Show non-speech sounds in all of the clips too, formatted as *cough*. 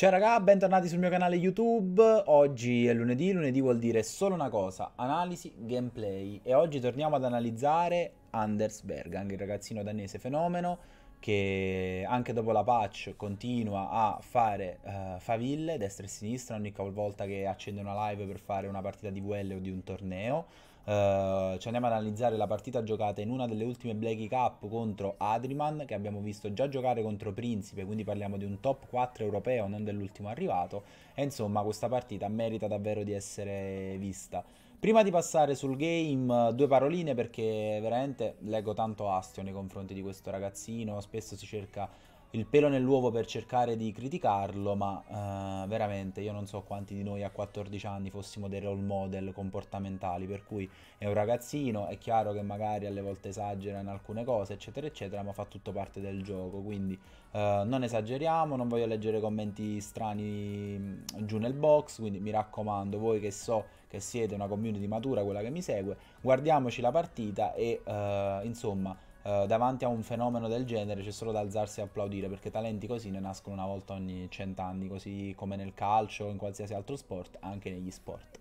Ciao raga, bentornati sul mio canale YouTube. Oggi è lunedì, lunedì vuol dire solo una cosa, analisi, gameplay e oggi torniamo ad analizzare Anders Bergang, il ragazzino danese fenomeno che anche dopo la patch continua a fare uh, faville destra e sinistra ogni volta che accende una live per fare una partita di VL o di un torneo. Eh, ci andiamo ad analizzare la partita giocata in una delle ultime Blakey Cup contro Adriman, che abbiamo visto già giocare contro Principe, quindi parliamo di un top 4 europeo, non dell'ultimo arrivato, e insomma questa partita merita davvero di essere vista. Prima di passare sul game, due paroline perché veramente leggo tanto astio nei confronti di questo ragazzino, spesso si cerca il pelo nell'uovo per cercare di criticarlo, ma uh, veramente io non so quanti di noi a 14 anni fossimo dei role model comportamentali, per cui è un ragazzino, è chiaro che magari alle volte esagera in alcune cose, eccetera, eccetera, ma fa tutto parte del gioco, quindi uh, non esageriamo, non voglio leggere commenti strani mm, giù nel box, quindi mi raccomando, voi che so che siete una community matura, quella che mi segue, guardiamoci la partita e uh, insomma eh, davanti a un fenomeno del genere c'è solo da alzarsi e applaudire perché talenti così ne nascono una volta ogni cent'anni, così come nel calcio, o in qualsiasi altro sport, anche negli sport.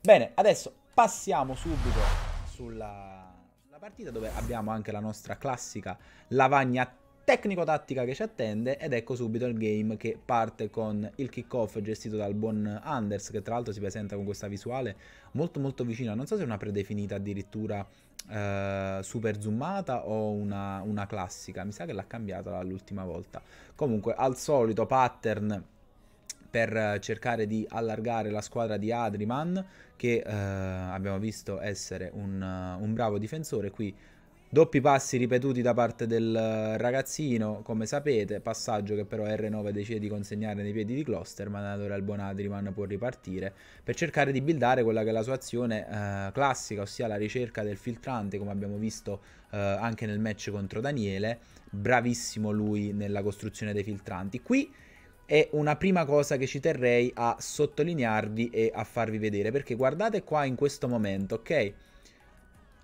Bene, adesso passiamo subito sulla, sulla partita dove abbiamo anche la nostra classica lavagna tecnico-tattica che ci attende ed ecco subito il game che parte con il kick-off gestito dal buon Anders che tra l'altro si presenta con questa visuale molto molto vicina, non so se è una predefinita addirittura eh, super zoomata o una, una classica, mi sa che l'ha cambiata l'ultima volta. Comunque al solito pattern per cercare di allargare la squadra di Adriman che eh, abbiamo visto essere un, un bravo difensore qui Doppi passi ripetuti da parte del eh, ragazzino, come sapete, passaggio che però R9 decide di consegnare nei piedi di Cluster, ma allora il Bonadriman può ripartire, per cercare di buildare quella che è la sua azione eh, classica, ossia la ricerca del filtrante, come abbiamo visto eh, anche nel match contro Daniele, bravissimo lui nella costruzione dei filtranti. Qui è una prima cosa che ci terrei a sottolinearvi e a farvi vedere, perché guardate qua in questo momento, ok?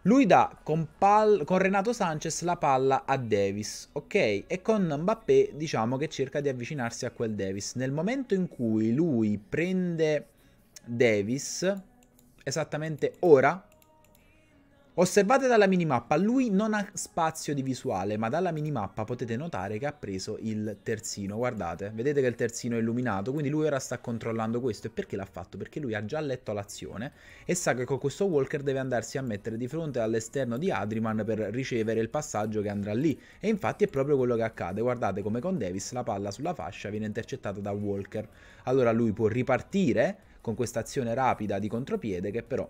Lui dà con, pal- con Renato Sanchez la palla a Davis, ok? E con Mbappé diciamo che cerca di avvicinarsi a quel Davis. Nel momento in cui lui prende Davis, esattamente ora, Osservate dalla minimappa, lui non ha spazio di visuale, ma dalla minimappa potete notare che ha preso il terzino, guardate, vedete che il terzino è illuminato, quindi lui ora sta controllando questo, e perché l'ha fatto? Perché lui ha già letto l'azione e sa che con questo Walker deve andarsi a mettere di fronte all'esterno di Adriman per ricevere il passaggio che andrà lì, e infatti è proprio quello che accade, guardate come con Davis la palla sulla fascia viene intercettata da Walker, allora lui può ripartire con questa azione rapida di contropiede che però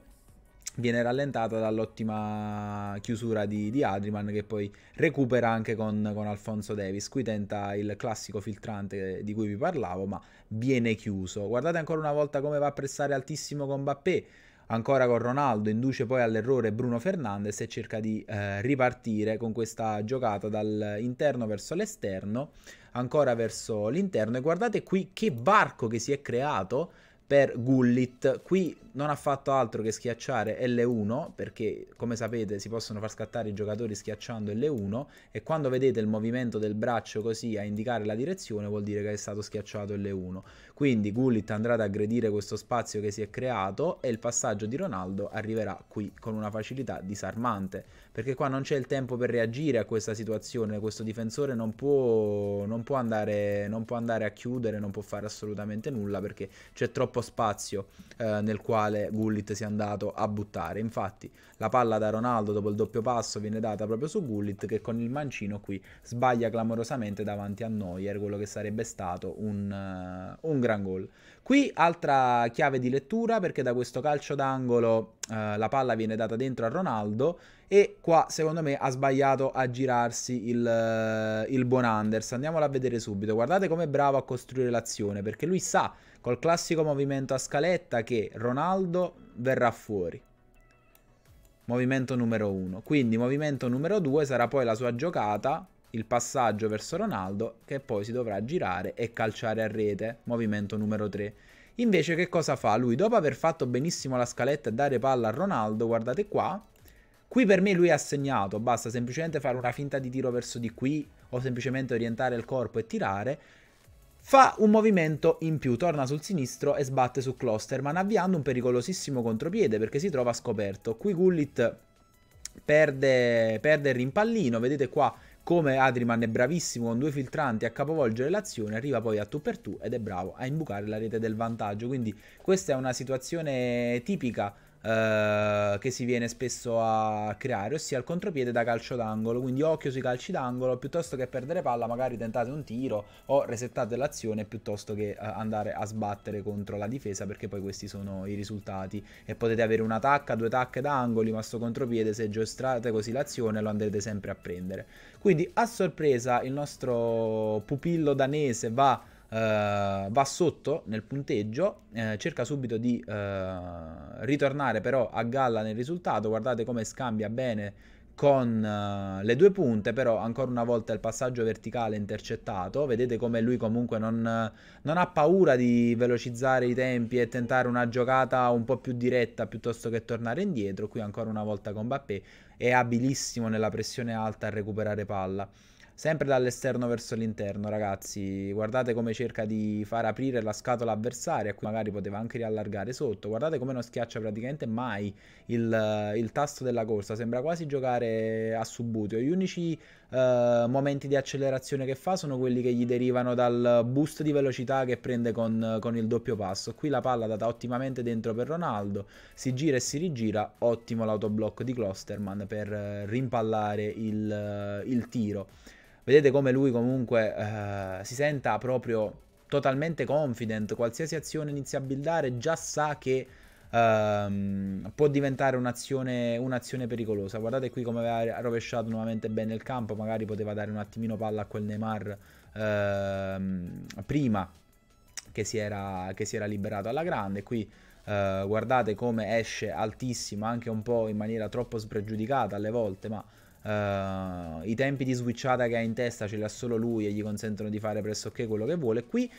viene rallentata dall'ottima chiusura di, di, Adriman che poi recupera anche con, con, Alfonso Davis. Qui tenta il classico filtrante di cui vi parlavo, ma viene chiuso. Guardate ancora una volta come va a pressare altissimo con Bappé. Ancora con Ronaldo, induce poi all'errore Bruno Fernandes e cerca di eh, ripartire con questa giocata dall'interno verso l'esterno, ancora verso l'interno. E guardate qui che varco che si è creato per Gullit. Qui non ha fatto altro che schiacciare L1 perché come sapete si possono far scattare i giocatori schiacciando L1 e quando vedete il movimento del braccio così a indicare la direzione vuol dire che è stato schiacciato L1 quindi Gullit andrà ad aggredire questo spazio che si è creato e il passaggio di Ronaldo arriverà qui con una facilità disarmante perché qua non c'è il tempo per reagire a questa situazione questo difensore non può, non può, andare, non può andare a chiudere non può fare assolutamente nulla perché c'è troppo spazio eh, nel quale quale Gullit si è andato a buttare. Infatti la palla da Ronaldo dopo il doppio passo viene data proprio su Gullit che con il mancino qui sbaglia clamorosamente davanti a Neuer, quello che sarebbe stato un, uh, un gran gol. Qui altra chiave di lettura perché da questo calcio d'angolo uh, la palla viene data dentro a Ronaldo e qua secondo me ha sbagliato a girarsi il, uh, il buon Anders. Andiamolo a vedere subito, guardate com'è bravo a costruire l'azione perché lui sa col classico movimento a scaletta che Ronaldo verrà fuori. Movimento numero 1. Quindi movimento numero 2 sarà poi la sua giocata, il passaggio verso Ronaldo che poi si dovrà girare e calciare a rete. Movimento numero 3. Invece che cosa fa? Lui dopo aver fatto benissimo la scaletta e dare palla a Ronaldo, guardate qua, Qui per me lui ha segnato, basta semplicemente fare una finta di tiro verso di qui o semplicemente orientare il corpo e tirare. Fa un movimento in più, torna sul sinistro e sbatte su Klosterman, avviando un pericolosissimo contropiede perché si trova scoperto. Qui Gullit perde, perde il rimpallino, vedete qua come Adriman è bravissimo con due filtranti a capovolgere l'azione, arriva poi a tu per tu ed è bravo a imbucare la rete del vantaggio. Quindi questa è una situazione tipica eh, che si viene spesso a creare, ossia il contropiede da calcio d'angolo, quindi occhio sui calci d'angolo, piuttosto che perdere palla magari tentate un tiro o resettate l'azione piuttosto che eh, andare a sbattere contro la difesa perché poi questi sono i risultati e potete avere una tacca, due tacche da angoli, ma sto contropiede se giostrate così l'azione lo andrete sempre a prendere. Quindi a sorpresa il nostro pupillo danese va Uh, va sotto nel punteggio, eh, cerca subito di uh, ritornare però a galla nel risultato, guardate come scambia bene con eh, le due punte, però ancora una volta il passaggio verticale intercettato, vedete come lui comunque non, non, ha paura di velocizzare i tempi e tentare una giocata un po' più diretta piuttosto che tornare indietro, qui ancora una volta con Bappé è abilissimo nella pressione alta a recuperare palla sempre dall'esterno verso l'interno, ragazzi. Guardate come cerca di far aprire la scatola avversaria, qui magari poteva anche riallargare sotto. Guardate come non schiaccia praticamente mai il, eh, il tasto della corsa, sembra quasi giocare a subbuteo. Gli unici eh, momenti di accelerazione che fa sono quelli che gli derivano dal boost di velocità che prende con, con il doppio passo. Qui la palla data ottimamente dentro per Ronaldo, si gira e si rigira, ottimo l'autoblocco di Klosterman per rimpallare il, il tiro. Vedete come lui comunque eh, si senta proprio totalmente confident, qualsiasi azione inizia a buildare già sa che ehm, può diventare un'azione, un'azione, pericolosa. Guardate qui come aveva rovesciato nuovamente bene il campo, magari poteva dare un attimino palla a quel Neymar ehm, prima che si, era, che si, era, liberato alla grande. Qui eh, guardate come esce altissimo, anche un po' in maniera troppo spregiudicata alle volte, ma Uh, I tempi di switchata che ha in testa ce li ha solo lui e gli consentono di fare pressoché quello che vuole. Qui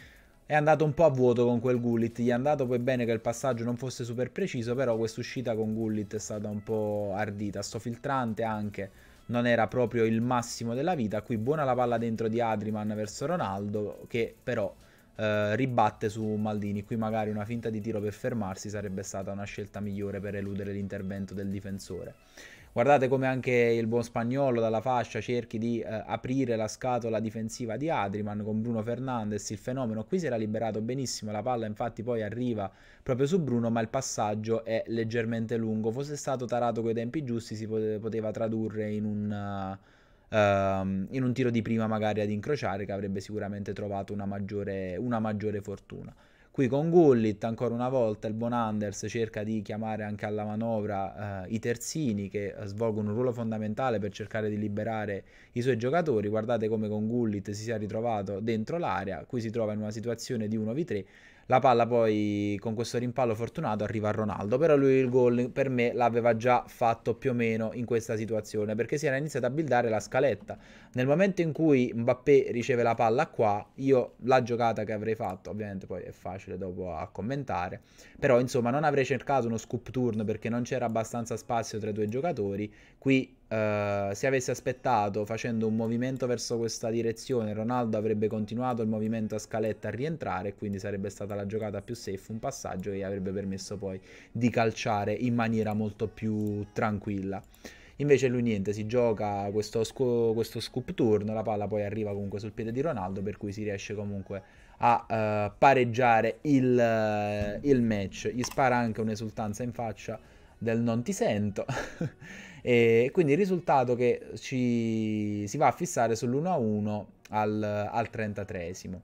è andato un po' a vuoto con quel Gullit. Gli è andato poi bene che il passaggio non fosse super preciso, però quest'uscita con Gullit è stata un po' ardita. Sto filtrante anche non era proprio il massimo della vita. Qui buona la palla dentro di Adriman verso Ronaldo, che però eh, ribatte su Maldini. Qui magari una finta di tiro per fermarsi sarebbe stata una scelta migliore per eludere l'intervento del difensore. Guardate come anche il buon spagnolo dalla fascia cerchi di eh, aprire la scatola difensiva di Adriman con Bruno Fernandes, il fenomeno qui si era liberato benissimo, la palla infatti poi arriva proprio su Bruno ma il passaggio è leggermente lungo, fosse stato tarato coi tempi giusti si poteva tradurre in un... Uh, ehm, in un tiro di prima magari ad incrociare che avrebbe sicuramente trovato una maggiore, una maggiore fortuna. Qui con Gullit ancora una volta il buon Anders cerca di chiamare anche alla manovra eh, i terzini che svolgono un ruolo fondamentale per cercare di liberare i suoi giocatori. Guardate come con Gullit si sia ritrovato dentro l'area, qui si trova in una situazione di 1v3 la palla poi con questo rimpallo fortunato arriva a Ronaldo, però lui il gol per me l'aveva già fatto più o meno in questa situazione perché si era iniziato a buildare la scaletta. Nel momento in cui Mbappé riceve la palla qua, io la giocata che avrei fatto, ovviamente poi è facile dopo a commentare, però insomma non avrei cercato uno scoop turn perché non c'era abbastanza spazio tra i due giocatori, qui Uh, se avesse aspettato facendo un movimento verso questa direzione, Ronaldo avrebbe continuato il movimento a scaletta a rientrare, quindi sarebbe stata la giocata più safe, un passaggio che gli avrebbe permesso poi di calciare in maniera molto più tranquilla. Invece lui niente, si gioca questo, scu- questo scoop turno, la palla poi arriva comunque sul piede di Ronaldo, per cui si riesce comunque a uh, pareggiare il, uh, il match. Gli spara anche un'esultanza in faccia del non ti sento. *laughs* E quindi il risultato che ci si va a fissare sull'1 1 al, al 33esimo.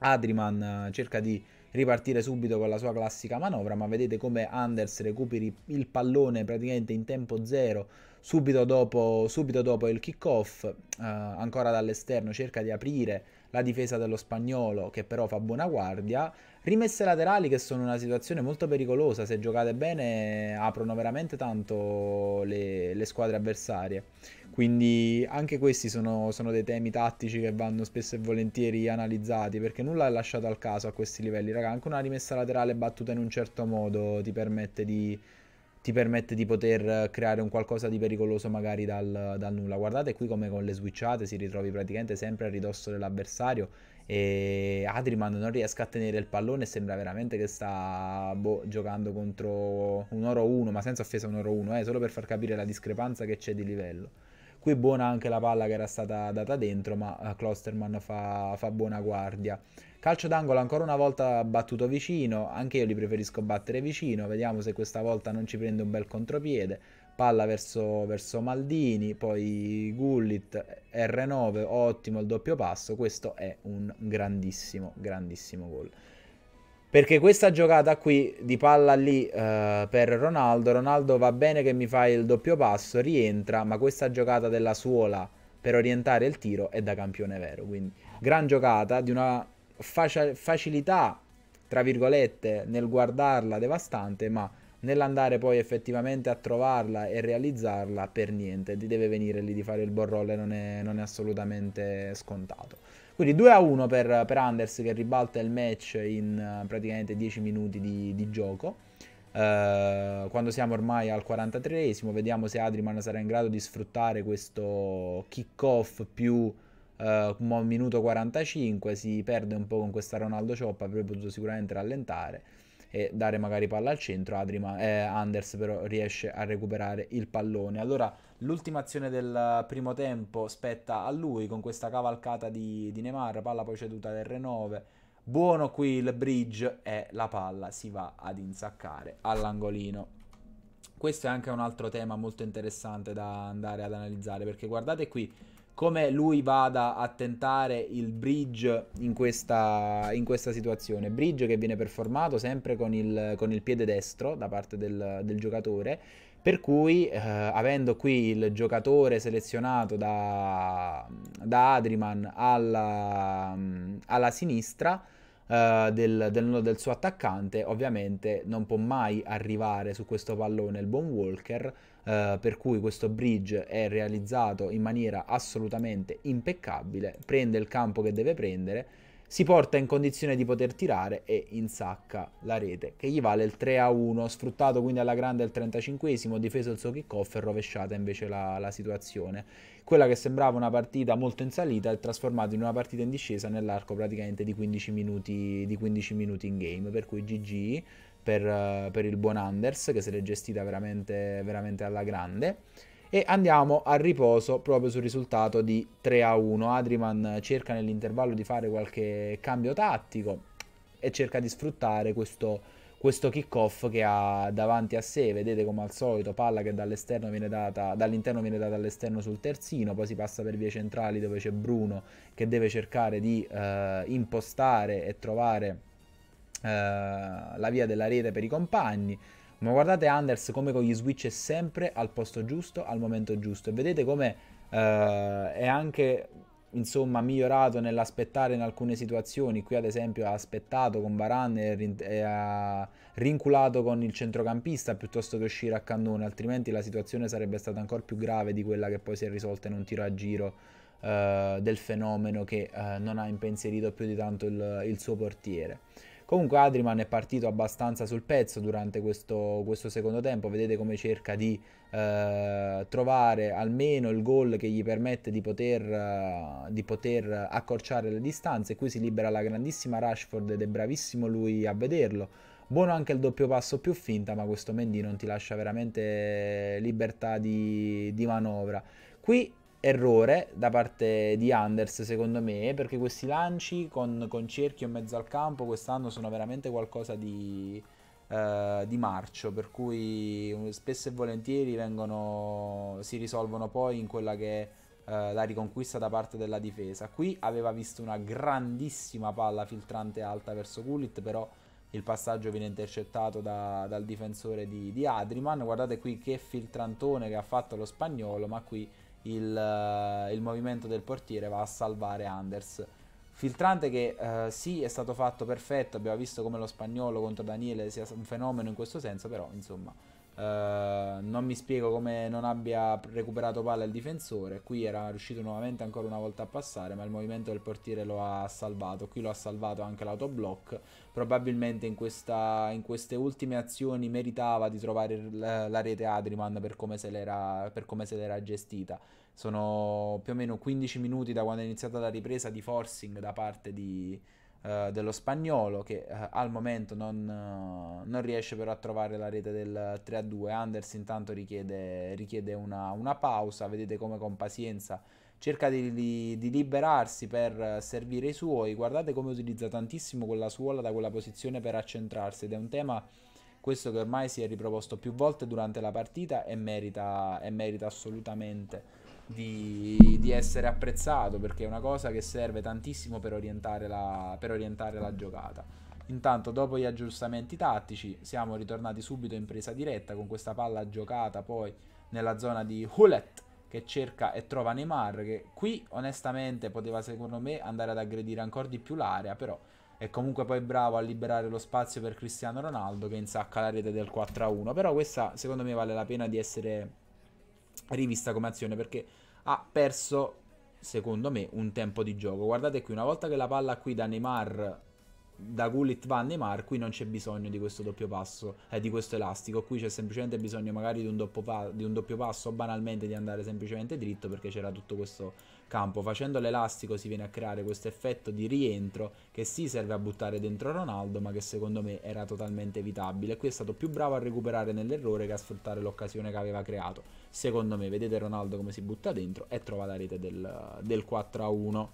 Adriman eh, cerca di ripartire subito con la sua classica manovra, ma vedete come Anders recuperi il pallone praticamente in tempo zero subito dopo, subito dopo il kick-off, uh, ancora dall'esterno cerca di aprire la difesa dello spagnolo che però fa buona guardia, rimesse laterali che sono una situazione molto pericolosa, se giocate bene aprono veramente tanto le, le squadre avversarie, quindi anche questi sono, sono, dei temi tattici che vanno spesso e volentieri analizzati perché nulla è lasciato al caso a questi livelli, raga, anche una rimessa laterale battuta in un certo modo ti permette di ti permette di poter eh, creare un qualcosa di pericoloso magari dal, dal nulla. Guardate qui come con le switchate si ritrovi praticamente sempre a ridosso dell'avversario e Adriman non riesca a tenere il pallone sembra veramente che sta boh, giocando contro un oro 1 ma senza offesa un oro 1 eh, solo per far capire la discrepanza che c'è di livello qui buona anche la palla che era stata data dentro ma eh, Klosterman fa, fa buona guardia Calcio d'angolo ancora una volta battuto vicino, anche io li preferisco battere vicino, vediamo se questa volta non ci prende un bel contropiede. Palla verso, verso Maldini, poi Gullit, R9, ottimo il doppio passo, questo è un grandissimo, grandissimo gol. Perché questa giocata qui di palla lì eh, per Ronaldo, Ronaldo va bene che mi fa il doppio passo, rientra, ma questa giocata della suola per orientare il tiro è da campione vero, quindi gran giocata di una facia- facilità, tra virgolette, nel guardarla devastante, ma nell'andare poi effettivamente a trovarla e realizzarla per niente, ti deve venire lì di fare il borrolle, non è, non è assolutamente scontato. Quindi 2 a 1 per, per, Anders che ribalta il match in praticamente 10 minuti di, di gioco. Eh, quando siamo ormai al 43esimo, vediamo se Adriman sarà in grado di sfruttare questo kick off più Uh, minuto 45 si perde un po' con questa Ronaldo Cioppa, avrebbe potuto sicuramente rallentare e dare magari palla al centro. Adriman, eh, Anders però riesce a recuperare il pallone. Allora l'ultima azione del primo tempo spetta a lui con questa cavalcata di, di Neymar, palla poi ceduta del R9. Buono qui il bridge e la palla si va ad insaccare all'angolino. Questo è anche un altro tema molto interessante da andare ad analizzare perché guardate qui come lui vada a tentare il bridge in questa, in questa situazione. Bridge che viene performato sempre con il, con il piede destro da parte del, del giocatore, per cui, eh, avendo qui il giocatore selezionato da, da Adriman alla, alla sinistra eh, del, del, del, suo attaccante, ovviamente non può mai arrivare su questo pallone il buon Walker, eh, per cui questo bridge è realizzato in maniera assolutamente impeccabile, prende il campo che deve prendere, si porta in condizione di poter tirare e insacca la rete, che gli vale il 3 a 1, sfruttato quindi alla grande il 35esimo, difeso il suo kickoff e rovesciata invece la, la, situazione. Quella che sembrava una partita molto in salita è trasformata in una partita in discesa nell'arco praticamente di 15 minuti, di 15 minuti in game, per cui GG per, eh, per il buon Anders che se l'è gestita veramente, veramente alla grande e andiamo a riposo proprio sul risultato di 3 a 1. Adriman cerca nell'intervallo di fare qualche cambio tattico e cerca di sfruttare questo, questo kick-off che ha davanti a sé. Vedete come al solito palla che dall'esterno viene data, dall'interno viene data all'esterno sul terzino, poi si passa per vie centrali dove c'è Bruno che deve cercare di eh, impostare e trovare eh, la via della rete per i compagni. Ma guardate Anders come con gli switch è sempre al posto giusto, al momento giusto. E vedete come eh, è anche insomma migliorato nell'aspettare in alcune situazioni. Qui ad esempio ha aspettato con Baran e, ha rinculato con il centrocampista piuttosto che uscire a cannone, altrimenti la situazione sarebbe stata ancora più grave di quella che poi si è risolta in un tiro a giro eh, del fenomeno che eh, non ha impensierito più di tanto il, il suo portiere. Comunque Adriman è partito abbastanza sul pezzo durante questo, questo secondo tempo, vedete come cerca di eh, trovare almeno il gol che gli permette di poter, eh, di poter accorciare le distanze, qui si libera la grandissima Rashford ed è bravissimo lui a vederlo. Buono anche il doppio passo più finta, ma questo Mendy non ti lascia veramente libertà di, di manovra. Qui errore da parte di Anders secondo me perché questi lanci con, con cerchio in mezzo al campo quest'anno sono veramente qualcosa di, eh, di marcio per cui eh, spesso e volentieri vengono, si risolvono poi in quella che è eh, la riconquista da parte della difesa qui aveva visto una grandissima palla filtrante alta verso Kulit però il passaggio viene intercettato da, dal difensore di, di Adriman guardate qui che filtrantone che ha fatto lo spagnolo ma qui il, eh, il movimento del portiere va a salvare Anders. Filtrante che eh, sì è stato fatto perfetto, abbiamo visto come lo spagnolo contro Daniele sia un fenomeno in questo senso, però insomma eh, non mi spiego come non abbia recuperato palla il difensore, qui era riuscito nuovamente ancora una volta a passare, ma il movimento del portiere lo ha salvato, qui lo ha salvato anche l'autoblock, probabilmente in, questa, in, queste ultime azioni meritava di trovare la, la rete Adriman per come se l'era, come se l'era gestita sono più o meno 15 minuti da quando è iniziata la ripresa di forcing da parte di, uh, dello spagnolo che uh, al momento non, uh, non, riesce però a trovare la rete del 3-2. Anders intanto richiede, richiede una, una, pausa, vedete come con pazienza cerca di, di, di liberarsi per servire i suoi. Guardate come utilizza tantissimo quella suola da quella posizione per accentrarsi ed è un tema questo che ormai si è riproposto più volte durante la partita e merita, e merita assolutamente di, di, essere apprezzato perché è una cosa che serve tantissimo per orientare, la, per orientare la giocata. Intanto dopo gli aggiustamenti tattici siamo ritornati subito in presa diretta con questa palla giocata poi nella zona di Hullet che cerca e trova Neymar che qui onestamente poteva secondo me andare ad aggredire ancora di più l'area però è comunque poi bravo a liberare lo spazio per Cristiano Ronaldo che insacca la rete del 4-1 però questa secondo me vale la pena di essere rivista come azione perché ha perso, secondo me, un tempo di gioco. Guardate qui, una volta che la palla qui da Neymar da Gullit va a Neymar, qui non c'è bisogno di questo doppio passo, eh, di questo elastico, qui c'è semplicemente bisogno magari di un, doppio, pa- di un doppio passo o banalmente di andare semplicemente dritto perché c'era tutto questo campo. Facendo l'elastico si viene a creare questo effetto di rientro che sì serve a buttare dentro Ronaldo ma che secondo me era totalmente evitabile. Qui è stato più bravo a recuperare nell'errore che a sfruttare l'occasione che aveva creato. Secondo me, vedete Ronaldo come si butta dentro e trova la rete del, del 4 a 1.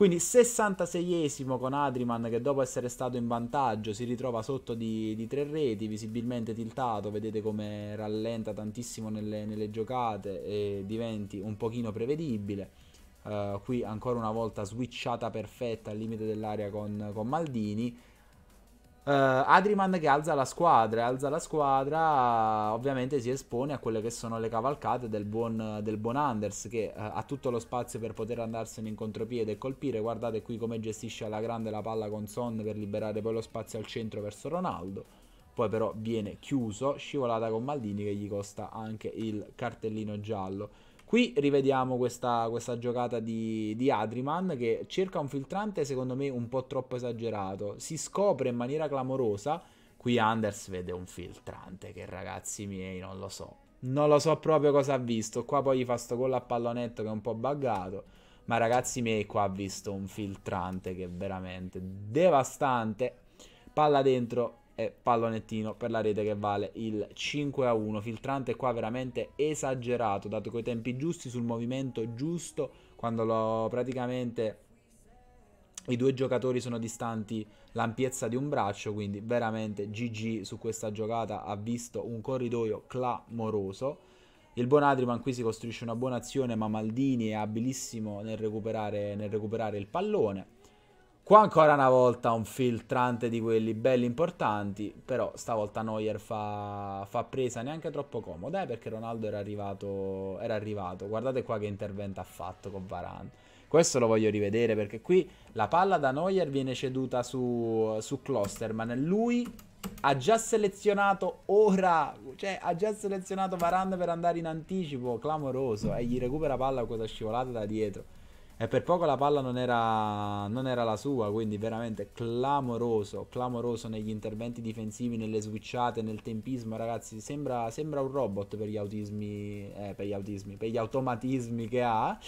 Quindi 66esimo con Adriman che dopo essere stato in vantaggio si ritrova sotto di, di tre reti, visibilmente tiltato, vedete come rallenta tantissimo nelle, nelle, giocate e diventi un pochino prevedibile. Uh, qui ancora una volta switchata perfetta al limite dell'area con, con Maldini eh, Adriman che alza la squadra, alza la squadra, ovviamente si espone a quelle che sono le cavalcate del buon, del buon Anders che eh, ha tutto lo spazio per poter andarsene in contropiede e colpire. Guardate qui come gestisce alla grande la palla con Son per liberare poi lo spazio al centro verso Ronaldo. Poi però viene chiuso, scivolata con Maldini che gli costa anche il cartellino giallo. Qui rivediamo questa, questa giocata di, di, Adriman che cerca un filtrante secondo me un po' troppo esagerato, si scopre in maniera clamorosa, qui Anders vede un filtrante che ragazzi miei non lo so, non lo so proprio cosa ha visto, qua poi gli fa sto gol a pallonetto che è un po' buggato, ma ragazzi miei qua ha visto un filtrante che è veramente devastante, palla dentro e pallonettino per la rete che vale il 5 a 1. Filtrante qua veramente esagerato, dato coi tempi giusti, sul movimento giusto, quando lo praticamente i due giocatori sono distanti l'ampiezza di un braccio, quindi veramente GG su questa giocata ha visto un corridoio clamoroso. Il buon Adriman qui si costruisce una buona azione, ma Maldini è abilissimo nel recuperare, nel recuperare il pallone Qua ancora una volta un filtrante di quelli belli importanti, però stavolta Neuer fa, fa presa neanche troppo comoda, eh, perché Ronaldo era arrivato, era arrivato. Guardate qua che intervento ha fatto con Varane. Questo lo voglio rivedere perché qui la palla da Neuer viene ceduta su, su Klosterman. Lui ha già selezionato ora, cioè ha già selezionato Varane per andare in anticipo, clamoroso, e eh, gli recupera palla con questa scivolata da dietro. E per poco la palla non era, non era la sua, quindi veramente clamoroso, clamoroso negli interventi difensivi, nelle switchate, nel tempismo, ragazzi, sembra, sembra un robot per gli autismi, eh, per gli autismi, per gli automatismi che ha.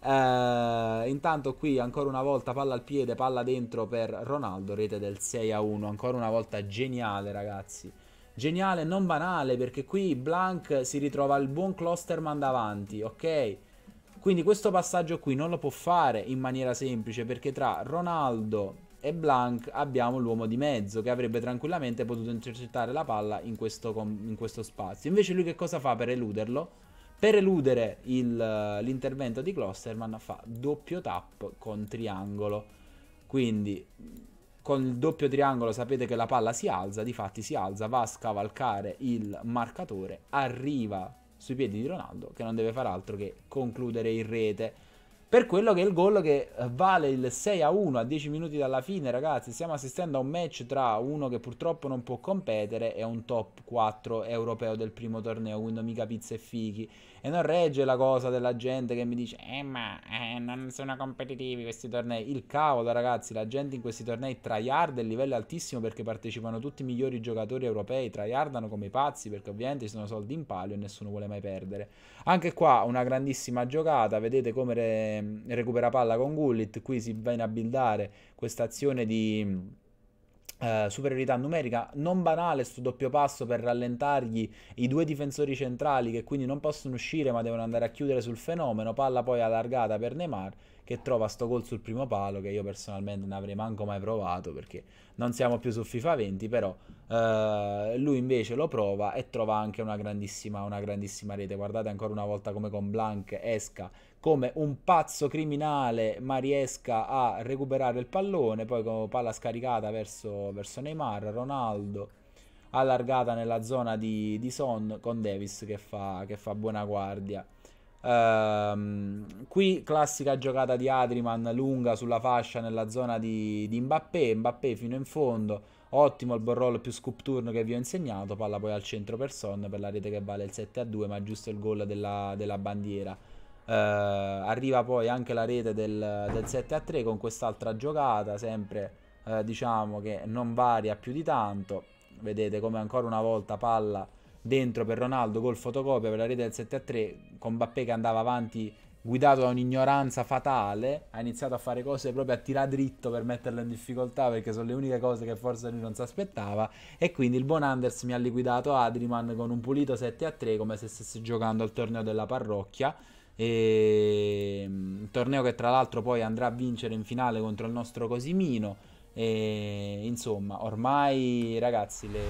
Uh, intanto qui ancora una volta palla al piede, palla dentro per Ronaldo, rete del 6 1, ancora una volta geniale ragazzi. Geniale, non banale, perché qui Blank si ritrova il buon Klosterman davanti, ok? Quindi questo passaggio qui non lo può fare in maniera semplice perché tra Ronaldo e Blanc abbiamo l'uomo di mezzo che avrebbe tranquillamente potuto intercettare la palla in questo, in questo spazio. Invece lui che cosa fa per eluderlo? Per eludere l'intervento di Klosterman fa doppio tap con triangolo. Quindi con il doppio triangolo sapete che la palla si alza, difatti si alza, va a scavalcare il marcatore, arriva sui piedi di Ronaldo che non deve far altro che concludere in rete per quello che è il gol che eh, vale il 6 a 1 a 10 minuti dalla fine, ragazzi. Stiamo assistendo a un match tra uno che purtroppo non può competere e un top 4 europeo del primo torneo, quindi mica pizza e fichi. E non regge la cosa della gente che mi dice: Eh, ma eh, non sono competitivi questi tornei. Il cavolo, ragazzi, la gente in questi tornei tryhard a livello altissimo perché partecipano tutti i migliori giocatori europei, tryhardano come i pazzi perché ovviamente ci sono soldi in palio e nessuno vuole mai perdere. Anche qua una grandissima giocata, vedete come. Re recupera palla con Gullit, qui si viene a buildare questa azione di eh, superiorità numerica non banale sto doppio passo per rallentargli i due difensori centrali che quindi non possono uscire ma devono andare a chiudere sul fenomeno palla poi allargata per Neymar che trova sto gol sul primo palo che io personalmente non avrei manco mai provato perché non siamo più su FIFA 20 però eh, lui invece lo prova e trova anche una grandissima, una grandissima rete guardate ancora una volta come con Blanc esca come un pazzo criminale ma riesca a recuperare il pallone, poi con palla scaricata verso, verso Neymar, Ronaldo allargata nella zona di, di Son con Davis che fa, che fa buona guardia. Ehm, qui classica giocata di Adriman lunga sulla fascia nella zona di, di Mbappé, Mbappé fino in fondo, ottimo il ball più scoop turn che vi ho insegnato, palla poi al centro per Son per la rete che vale il 7 2 ma giusto il gol della, della bandiera. Uh, arriva poi anche la rete del, del 7 a 3 con quest'altra giocata, sempre uh, diciamo che non varia più di tanto. Vedete come ancora una volta palla dentro per Ronaldo col fotocopia per la rete del 7 a 3 con Bappé che andava avanti guidato da un'ignoranza fatale, ha iniziato a fare cose proprio a tirare dritto per metterlo in difficoltà perché sono le uniche cose che forse lui non si aspettava e quindi il buon Anders mi ha liquidato Adriman con un pulito 7 a 3 come se stesse giocando al torneo della parrocchia e, ehm, un torneo che tra l'altro poi andrà a vincere in finale contro il nostro Cosimino. E, ehm, insomma, ormai ragazzi le,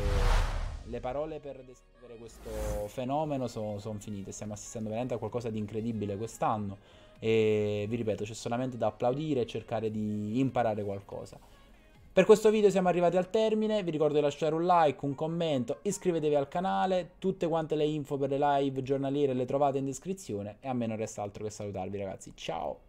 le parole per descrivere questo fenomeno sono son finite. Stiamo assistendo veramente a qualcosa di incredibile quest'anno e ehm, vi ripeto c'è solamente da applaudire e cercare di imparare qualcosa. Per questo video siamo arrivati al termine, vi ricordo di lasciare un like, un commento, iscrivetevi al canale, tutte quante le info per le live giornaliere le trovate in descrizione e a me non resta altro che salutarvi ragazzi, ciao!